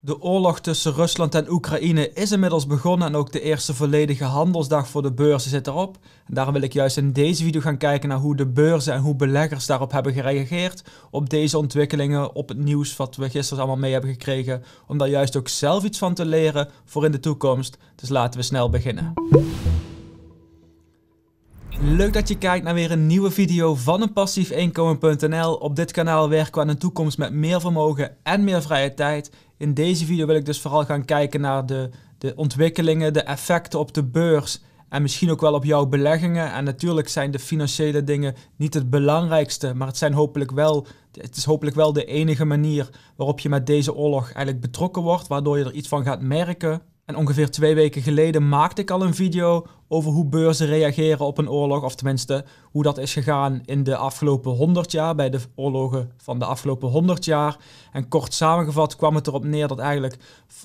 De oorlog tussen Rusland en Oekraïne is inmiddels begonnen en ook de eerste volledige handelsdag voor de beurzen zit erop. En daarom wil ik juist in deze video gaan kijken naar hoe de beurzen en hoe beleggers daarop hebben gereageerd. Op deze ontwikkelingen, op het nieuws wat we gisteren allemaal mee hebben gekregen. Om daar juist ook zelf iets van te leren voor in de toekomst. Dus laten we snel beginnen. Leuk dat je kijkt naar weer een nieuwe video van een passiefinkomen.nl. Op dit kanaal werken we aan een toekomst met meer vermogen en meer vrije tijd. In deze video wil ik dus vooral gaan kijken naar de, de ontwikkelingen, de effecten op de beurs en misschien ook wel op jouw beleggingen. En natuurlijk zijn de financiële dingen niet het belangrijkste, maar het, zijn hopelijk wel, het is hopelijk wel de enige manier waarop je met deze oorlog eigenlijk betrokken wordt, waardoor je er iets van gaat merken. En ongeveer twee weken geleden maakte ik al een video over hoe beurzen reageren op een oorlog. Of tenminste, hoe dat is gegaan in de afgelopen 100 jaar, bij de oorlogen van de afgelopen 100 jaar. En kort samengevat kwam het erop neer dat eigenlijk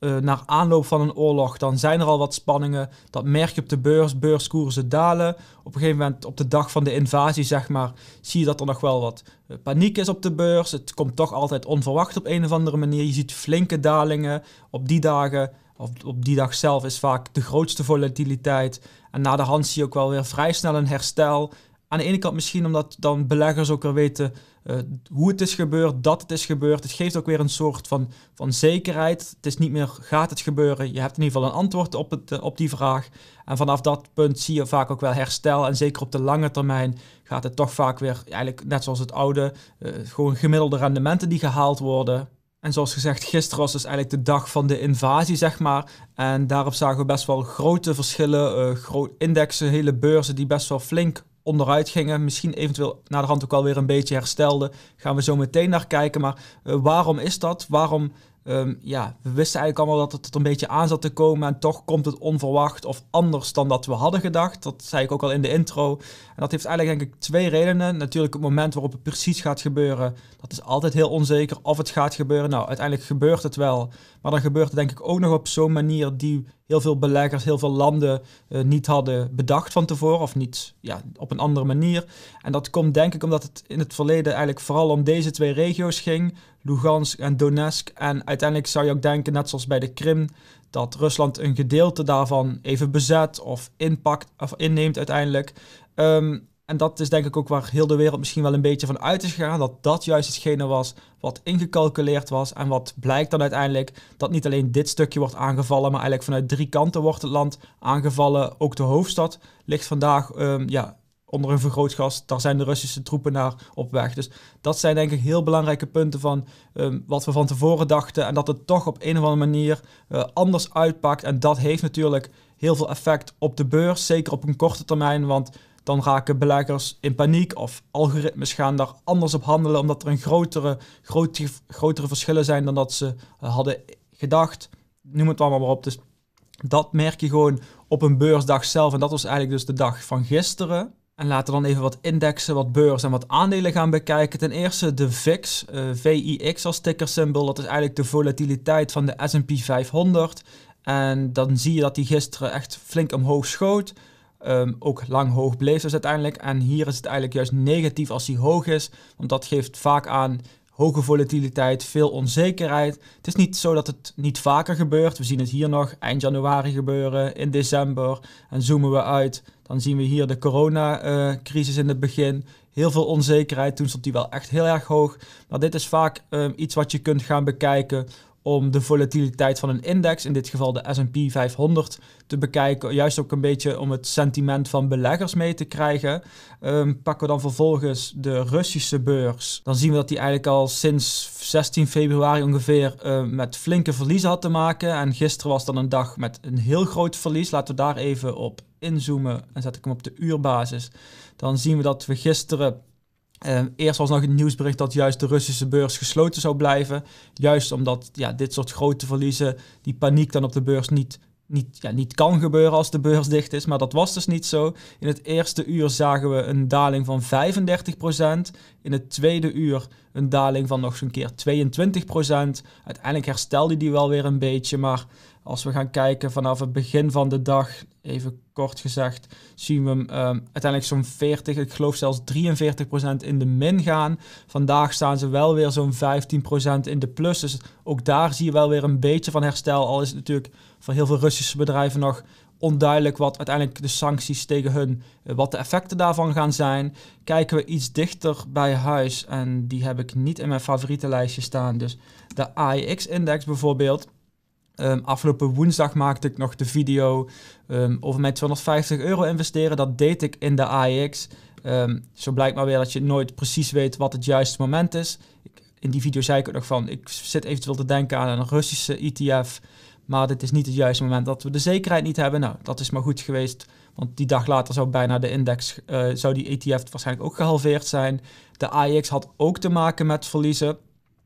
uh, naar aanloop van een oorlog, dan zijn er al wat spanningen. Dat merk je op de beurs, beurskoersen dalen. Op een gegeven moment, op de dag van de invasie, zeg maar, zie je dat er nog wel wat eh, paniek is op de beurs. Het komt toch altijd onverwacht op een of andere manier. Je ziet flinke dalingen op die dagen op, op die dag zelf is vaak de grootste volatiliteit. En na de hand zie je ook wel weer vrij snel een herstel. Aan de ene kant misschien omdat dan beleggers ook weer weten eh, hoe het is gebeurd, dat het is gebeurd. Het geeft ook weer een soort van, van zekerheid. Het is niet meer gaat het gebeuren. Je hebt in ieder geval een antwoord op, het, eh, op die vraag. En vanaf dat punt zie je vaak ook wel herstel. En zeker op de lange termijn gaat het toch vaak weer, eigenlijk net zoals het oude, eh, gewoon gemiddelde rendementen die gehaald worden. En zoals gezegd, gisteren was dus eigenlijk de dag van de invasie, zeg maar. En daarop zagen we best wel grote verschillen, uh, indexen, hele beurzen die best wel flink onderuit gingen. Misschien eventueel na de hand ook alweer een beetje herstelden. Gaan we zo meteen naar kijken. Maar eh, waarom is dat? Waarom Ehm, ja, we wisten eigenlijk allemaal dat het een beetje aan zat te komen. En toch komt het onverwacht of anders dan dat we hadden gedacht. Dat zei ik ook al in de intro. En dat heeft eigenlijk denk ik twee redenen. Natuurlijk het moment waarop het precies gaat gebeuren. Dat is altijd heel onzeker of het gaat gebeuren. Nou, uiteindelijk gebeurt het wel. Maar dan gebeurt het denk ik ook nog op zo'n manier die heel veel beleggers, heel veel landen eh, niet hadden bedacht van tevoren of niet ja, op een andere manier. En dat komt denk ik omdat het in het verleden eigenlijk vooral om deze twee regio's ging, Lugansk en Donetsk. En uiteindelijk zou je ook denken, net zoals bij de Krim, dat Rusland een gedeelte daarvan even bezet of inpakt of inneemt uiteindelijk. Um, en dat is denk ik ook waar heel de wereld misschien wel een beetje van uit is gegaan. Dat dat juist hetgene was wat ingecalculeerd was. En wat blijkt dan uiteindelijk dat niet alleen dit stukje wordt aangevallen, maar eigenlijk vanuit drie kanten wordt het land aangevallen. Ook de hoofdstad ligt vandaag ehm, ja, onder een vergrootgas. Daar zijn de Russische troepen naar op weg. Dus dat zijn denk ik heel belangrijke punten van ehm, wat we van tevoren dachten. En dat het toch op een of andere manier eh, anders uitpakt. En dat heeft natuurlijk heel veel effect op de beurs. Zeker op een korte termijn. Want dan raken beleggers in paniek of algoritmes gaan daar anders op handelen omdat er een grotere, grotere, verschillen zijn dan dat ze eh, hadden gedacht. Noem het allemaal maar op. Dus dat merk je gewoon op een beursdag zelf. En dat was eigenlijk dus de dag van gisteren. En laten we dan even wat indexen, wat beurs en wat aandelen gaan bekijken. Ten eerste de VIX, eh, VIX als tickersymbool. Dat is eigenlijk de volatiliteit van de S&P 500. En dan zie je dat die gisteren echt flink omhoog schoot. Ehm, ook lang hoog bleef dus uiteindelijk. En hier is het eigenlijk juist negatief als die hoog is, want dat geeft vaak aan hoge volatiliteit, veel onzekerheid. Het is niet zo dat het niet vaker gebeurt. We zien het hier nog eind januari gebeuren, in december. En zoomen we uit, dan zien we hier de coronacrisis uh, in het begin. Heel veel onzekerheid, toen stond die wel echt heel erg hoog. Maar dit is vaak ehm, iets wat je kunt gaan bekijken om de volatiliteit van een index, in dit geval de SP 500, te bekijken. Juist ook een beetje om het sentiment van beleggers mee te krijgen. Ehm, pakken we dan vervolgens de Russische beurs. Dan zien we dat die eigenlijk al sinds 16 februari ongeveer ehm, met flinke verliezen had te maken. En gisteren was dan een dag met een heel groot verlies. Laten we daar even op inzoomen en zet ik hem op de uurbasis. Dan zien we dat we gisteren Ehm, eerst was nog het nieuwsbericht dat juist de Russische beurs gesloten zou blijven. Juist omdat ja, dit soort grote verliezen, die paniek dan op de beurs niet, niet, ja, niet kan gebeuren als de beurs dicht is. Maar dat was dus niet zo. In het eerste uur zagen we een daling van 35%. In het tweede uur een daling van nog zo'n keer 22%. Uiteindelijk herstelde die wel weer een beetje. Maar als we gaan kijken vanaf het begin van de dag, even kort gezegd, zien we ehm, uiteindelijk zo'n 40, ik geloof zelfs 43% in de min gaan. Vandaag staan ze wel weer zo'n 15% in de plus. Dus ook daar zie je wel weer een beetje van herstel. Al is het natuurlijk voor heel veel Russische bedrijven nog onduidelijk wat uiteindelijk de sancties tegen hun, eh, wat de effecten daarvan gaan zijn. Kijken we iets dichter bij huis en die heb ik niet in mijn favoriete lijstje staan. Dus de AIX-index bijvoorbeeld, Ehm, afgelopen woensdag maakte ik nog de video ehm, over mijn 250 euro investeren. Dat deed ik in de AEX. Ehm, zo blijkt maar weer dat je nooit precies weet wat het juiste moment is. Ik, in die video zei ik ook nog van, ik zit eventueel te denken aan een Russische ETF. Maar dit is niet het juiste moment dat we de zekerheid niet hebben. Nou, dat is maar goed geweest. Want die dag later zou bijna de index, eh, zou die ETF waarschijnlijk ook gehalveerd zijn. De AEX had ook te maken met verliezen.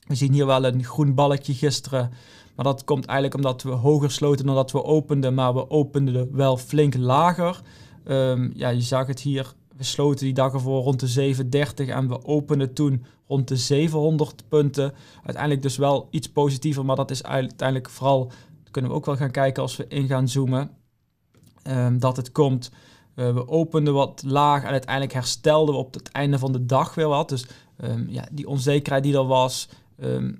We zien hier wel een groen balkje gisteren. Maar dat komt eigenlijk omdat we hoger sloten dan dat we openden, maar we openden wel flink lager. Ehm, ja, je zag het hier. We sloten die dag ervoor rond de 730 en we openden toen rond de 700 punten. Uiteindelijk dus wel iets positiever, maar dat is uiteindelijk vooral, dat kunnen we ook wel gaan kijken als we in gaan zoomen, ehm, dat het komt. Eh, we openden wat laag en uiteindelijk herstelden we op het einde van de dag weer wat. Dus ehm, ja, die onzekerheid die er was,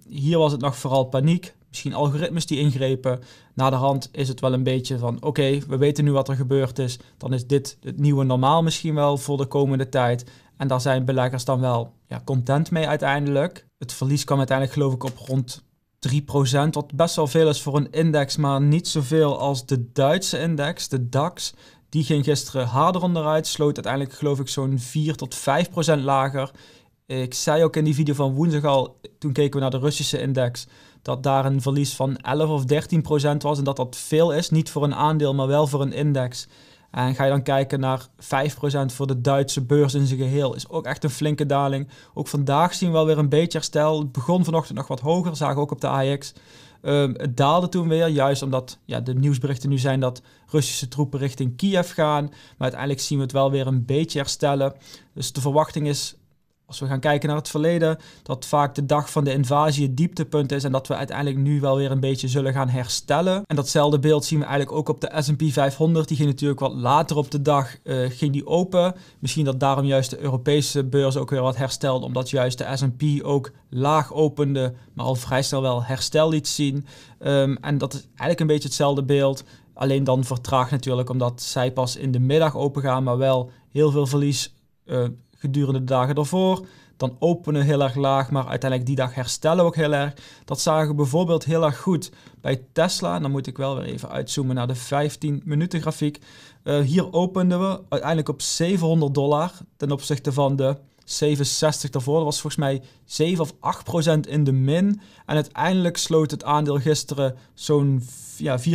hier was het nog vooral paniek misschien algoritmes die ingrepen. Na de hand is het wel een beetje van oké, we weten nu wat er gebeurd is. Dan is dit het nieuwe normaal misschien wel voor de komende tijd. En daar zijn beleggers dan wel ja, content mee uiteindelijk. Het verlies kwam uiteindelijk geloof ik op rond 3%, wat best wel veel is voor een index, maar niet zoveel als de Duitse index, de DAX. Die ging gisteren harder onderuit, sloot uiteindelijk geloof ik zo'n 4 tot 5% lager. Ik zei ook in die video van woensdag al, toen keken we naar de Russische index, dat daar een verlies van 11 of 13 procent was en dat dat veel is, niet voor een aandeel, maar wel voor een index. En ga je dan kijken naar 5% voor de Duitse beurs in zijn geheel. Is ook echt een flinke daling. Ook vandaag zien we wel weer een beetje herstel. Het begon vanochtend nog wat hoger, zagen we ook op de AX. Ehm, het daalde toen weer, juist omdat ja, de nieuwsberichten nu zijn dat Russische troepen richting Kiev gaan. Maar uiteindelijk zien we het wel weer een beetje herstellen. Dus de verwachting is als we gaan kijken naar het verleden, dat vaak de dag van de invasie het dieptepunt is en dat we uiteindelijk nu wel weer een beetje zullen gaan herstellen. En datzelfde beeld zien we eigenlijk ook op de S&P 500. Die ging natuurlijk wat later op de dag eh, ging die open. Misschien dat daarom juist de Europese beurs ook weer wat herstelde, omdat juist de S&P ook laag opende, maar al vrij snel wel herstel liet zien. Ehm, en dat is eigenlijk een beetje hetzelfde beeld. Alleen dan vertraagd natuurlijk, omdat zij pas in de middag open gaan, maar wel heel veel verlies eh, gedurende de dagen daarvoor. Dan openen heel erg laag, maar uiteindelijk die dag herstellen we ook heel erg. Dat zagen we bijvoorbeeld heel erg goed bij Tesla. dan moet ik wel weer even uitzoomen naar de 15 minuten grafiek. Eh, hier openden we uiteindelijk op 700 dollar ten opzichte van de 67 daarvoor. Dat was volgens mij 7 of 8 procent in de min. En uiteindelijk sloot het aandeel gisteren zo'n ja, 4,8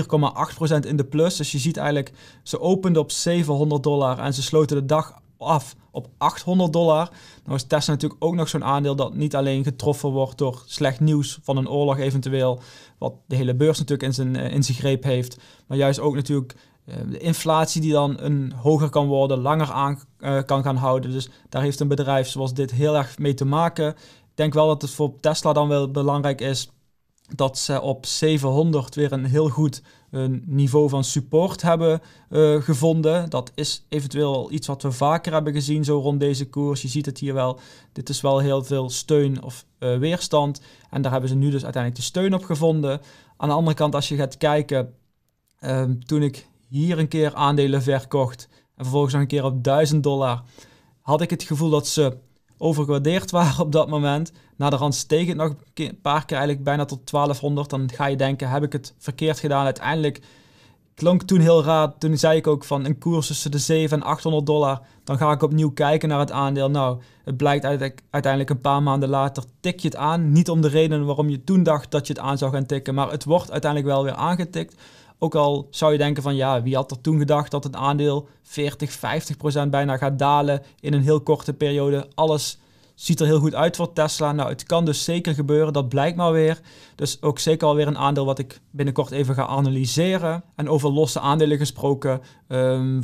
procent in de plus. Dus je ziet eigenlijk, ze openden op 700 dollar en ze sloten de dag af op 800 dollar. Nou is Tesla natuurlijk ook nog zo'n aandeel dat niet alleen getroffen wordt door slecht nieuws van een oorlog eventueel, wat de hele beurs natuurlijk in zijn, eh, in zijn greep heeft, maar juist ook natuurlijk eh, de inflatie die dan een, hoger kan worden, langer aan eh, kan gaan houden. Dus daar heeft een bedrijf zoals dit heel erg mee te maken. Ik denk wel dat het voor Tesla dan wel belangrijk is dat ze op 700 weer een heel goed een niveau van support hebben eh, gevonden. Dat is eventueel iets wat we vaker hebben gezien zo rond deze koers. Je ziet het hier wel. Dit is wel heel veel steun of eh, weerstand. En daar hebben ze nu dus uiteindelijk de steun op gevonden. Aan de andere kant, als je gaat kijken, ehm, toen ik hier een keer aandelen verkocht en vervolgens nog een keer op 1000 dollar, had ik het gevoel dat ze overgewaardeerd waren op dat moment. Na de rand steeg het nog een paar keer eigenlijk bijna tot 1200. Dan ga je denken, heb ik het verkeerd gedaan? Uiteindelijk klonk toen heel raar. Toen zei ik ook van een koers tussen de 700 en 800 dollar. Dan ga ik opnieuw kijken naar het aandeel. Nou, het blijkt uiteindelijk een paar maanden later tik je het aan. Niet om de reden waarom je toen dacht dat je het aan zou gaan tikken. Maar het wordt uiteindelijk wel weer aangetikt. Ook al zou je denken van ja, wie had er toen gedacht dat het aandeel 40, 50 procent bijna gaat dalen in een heel korte periode. Alles ziet er heel goed uit voor Tesla. Nou, het kan dus zeker gebeuren, dat blijkt maar weer. Dus ook zeker alweer een aandeel wat ik binnenkort even ga analyseren. En over losse aandelen gesproken, ehm,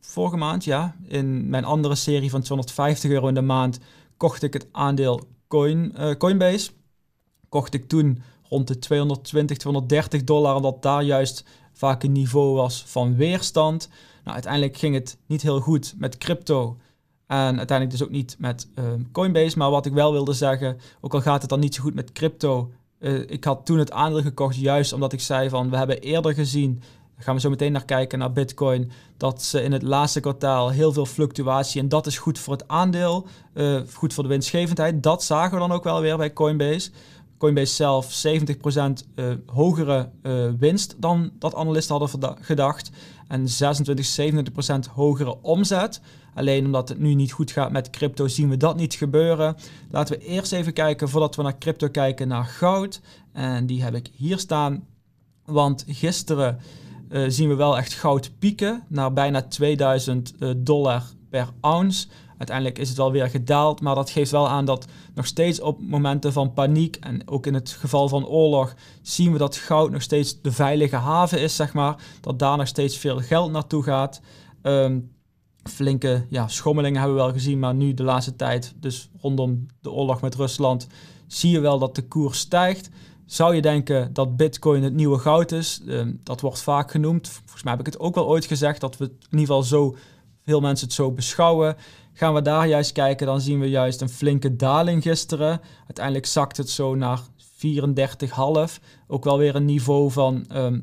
vorige maand, ja, in mijn andere serie van 250 euro in de maand, kocht ik het aandeel Coin, eh, Coinbase kocht ik toen rond de 220, 230 dollar, omdat daar juist vaak een niveau was van weerstand. Nou, uiteindelijk ging het niet heel goed met crypto. En uiteindelijk dus ook niet met ehm, Coinbase. Maar wat ik wel wilde zeggen, ook al gaat het dan niet zo goed met crypto. Eh, ik had toen het aandeel gekocht, juist omdat ik zei van we hebben eerder gezien gaan we zo meteen naar kijken, naar Bitcoin. Dat ze in het laatste kwartaal heel veel fluctuatie. En dat is goed voor het aandeel. Eh, goed voor de winstgevendheid. Dat zagen we dan ook wel weer bij Coinbase. Coinbase zelf 70% uh, eh, hogere eh, winst dan dat analisten hadden gedacht. En 26, 27% hogere omzet. Alleen omdat het nu niet goed gaat met crypto zien we dat niet gebeuren. Laten we eerst even kijken, voordat we naar crypto kijken, naar goud. En die heb ik hier staan. Want gisteren eh, zien we wel echt goud pieken naar bijna 2000 dollar per ounce. Uiteindelijk is het wel weer gedaald, maar dat geeft wel aan dat nog steeds op momenten van paniek en ook in het geval van oorlog zien we dat goud nog steeds de veilige haven is, zeg maar. Dat daar nog steeds veel geld naartoe gaat. Ehm, flinke ja, schommelingen hebben we wel gezien, maar nu de laatste tijd, dus rondom de oorlog met Rusland, zie je wel dat de koers stijgt. Zou je denken dat Bitcoin het nieuwe goud is? Ehm, dat wordt vaak genoemd. Volgens mij heb ik het ook wel ooit gezegd dat we in ieder geval zo veel mensen het zo beschouwen. Gaan we daar juist kijken, dan zien we juist een flinke daling gisteren. Uiteindelijk zakt het zo naar 34,5. Ook wel weer een niveau van ehm,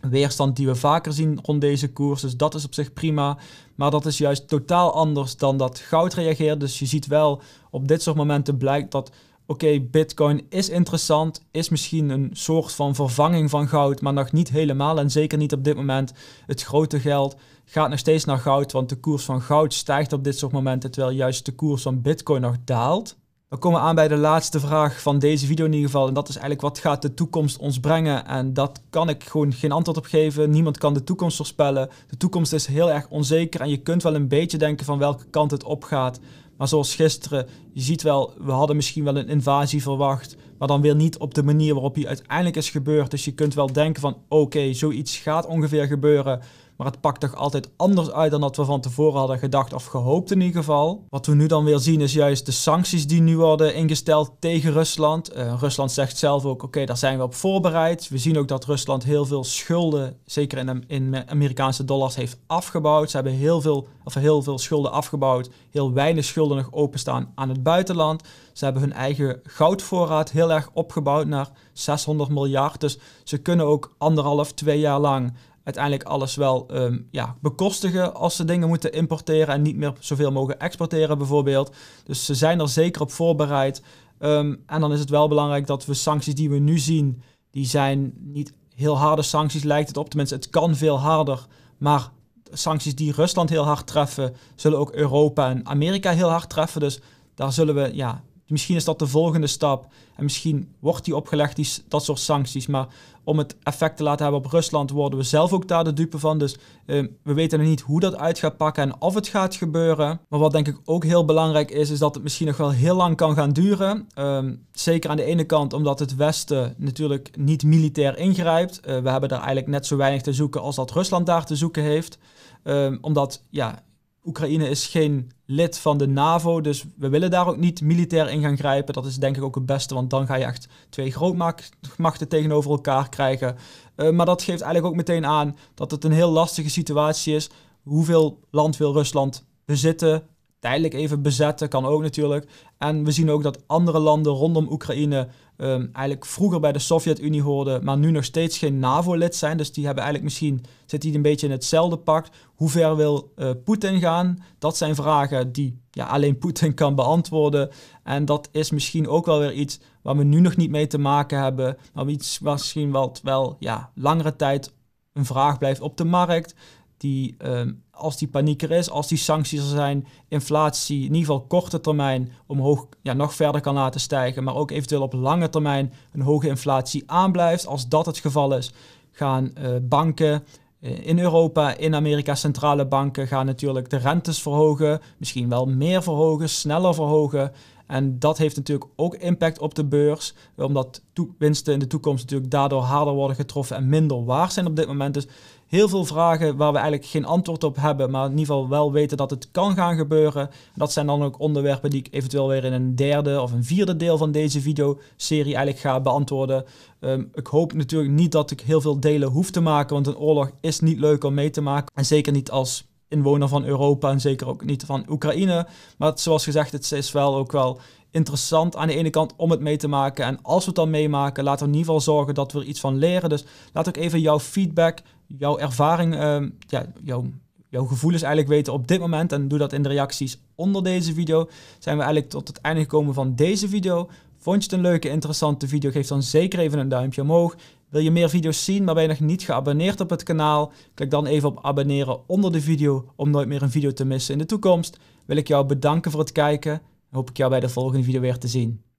weerstand die we vaker zien rond deze koers. Dus dat is op zich prima. Maar dat is juist totaal anders dan dat goud reageert. Dus je ziet wel op dit soort momenten blijkt dat oké, bitcoin is interessant, is misschien een soort van vervanging van goud, maar nog niet helemaal en zeker niet op dit moment. Het grote geld gaat nog steeds naar goud, want de koers van goud stijgt op dit soort momenten, terwijl juist de koers van bitcoin nog daalt. Dan komen we aan bij de laatste vraag van deze video in ieder geval. En dat is eigenlijk wat gaat de toekomst ons brengen? En dat kan ik gewoon geen antwoord op geven. Niemand kan de toekomst voorspellen. De toekomst is heel erg onzeker en je kunt wel een beetje denken van welke kant het opgaat. Maar zoals gisteren, je ziet wel, we hadden misschien wel een invasie verwacht. Maar dan weer niet op de manier waarop die uiteindelijk is gebeurd. Dus je kunt wel denken van oké, zoiets gaat ongeveer gebeuren. Maar het pakt toch altijd anders uit dan dat we van tevoren hadden gedacht of gehoopt in ieder geval. Wat we nu dan weer zien is juist de sancties die nu worden ingesteld tegen Rusland. Eh, Rusland zegt zelf ook, oké, daar zijn we op voorbereid. We zien ook dat Rusland heel veel schulden, zeker in, in Amerikaanse dollars, heeft afgebouwd. Ze hebben heel veel, of heel veel schulden afgebouwd, heel weinig schulden nog openstaan aan het buitenland. Ze hebben hun eigen goudvoorraad heel erg opgebouwd naar 600 miljard. Dus ze kunnen ook anderhalf, twee jaar lang uiteindelijk alles wel ehm, ja, bekostigen als ze dingen moeten importeren en niet meer zoveel mogen exporteren bijvoorbeeld. Dus ze zijn er zeker op voorbereid. Ehm, en dan is het wel belangrijk dat we sancties die we nu zien, die zijn niet heel harde sancties lijkt het op. Tenminste, het kan veel harder. Maar sancties die Rusland heel hard treffen, zullen ook Europa en Amerika heel hard treffen. Dus daar zullen we ja, Misschien is dat de volgende stap. En misschien wordt die opgelegd, die, dat soort sancties. Maar om het effect te laten hebben op Rusland, worden we zelf ook daar de dupe van. Dus ehm, we weten nog niet hoe dat uit gaat pakken en of het gaat gebeuren. Maar wat denk ik ook heel belangrijk is, is dat het misschien nog wel heel lang kan gaan duren. Ehm, zeker aan de ene kant omdat het Westen natuurlijk niet militair ingrijpt. Eh, we hebben daar eigenlijk net zo weinig te zoeken als dat Rusland daar te zoeken heeft. Ehm, omdat ja, Oekraïne is geen lid van de NAVO. Dus we willen daar ook niet militair in gaan grijpen. Dat is denk ik ook het beste, want dan ga je echt twee grootmachten tegenover elkaar krijgen. Eh, maar dat geeft eigenlijk ook meteen aan dat het een heel lastige situatie is. Hoeveel land wil Rusland bezitten? tijdelijk even bezetten, kan ook natuurlijk. En we zien ook dat andere landen rondom Oekraïne ehm, eigenlijk vroeger bij de Sovjet-Unie hoorden, maar nu nog steeds geen NAVO-lid zijn. Dus die hebben eigenlijk misschien, zit die een beetje in hetzelfde pact. Hoe ver wil eh, Poetin gaan? Dat zijn vragen die ja, alleen Poetin kan beantwoorden. En dat is misschien ook wel weer iets waar we nu nog niet mee te maken hebben, maar iets misschien wat wel ja, langere tijd een vraag blijft op de markt die, ehm, als die paniek er is, als die sancties er zijn, inflatie in ieder geval korte termijn omhoog ja, nog verder kan laten stijgen, maar ook eventueel op lange termijn een hoge inflatie aanblijft. Als dat het geval is, gaan eh, banken eh, in Europa, in Amerika, centrale banken gaan natuurlijk de rentes verhogen, misschien wel meer verhogen, sneller verhogen. En dat heeft natuurlijk ook impact op de beurs, omdat winsten in de toekomst natuurlijk daardoor harder worden getroffen en minder waard zijn op dit moment. Dus heel veel vragen waar we eigenlijk geen antwoord op hebben, maar in ieder geval wel weten dat het kan gaan gebeuren. Dat zijn dan ook onderwerpen die ik eventueel weer in een derde of een vierde deel van deze videoserie eigenlijk ga beantwoorden. Ehm, ik hoop natuurlijk niet dat ik heel veel delen hoef te maken, want een oorlog is niet leuk om mee te maken. En zeker niet als inwoner van Europa en zeker ook niet van Oekraïne. Maar zoals gezegd, het is wel ook wel interessant aan de ene kant om het mee te maken. En als we het dan meemaken, laten we in ieder geval zorgen dat we er iets van leren. Dus laat ook even jouw feedback, jouw ervaring, ehm, ja, jouw, jouw gevoelens eigenlijk weten op dit moment. En doe dat in de reacties onder deze video. Zijn we eigenlijk tot het einde gekomen van deze video. Vond je het een leuke, interessante video? Geef dan zeker even een duimpje omhoog. Wil je meer video's zien, maar ben je nog niet geabonneerd op het kanaal? Klik dan even op abonneren onder de video om nooit meer een video te missen in de toekomst. Wil ik jou bedanken voor het kijken hoop ik jou bij de volgende video weer te zien.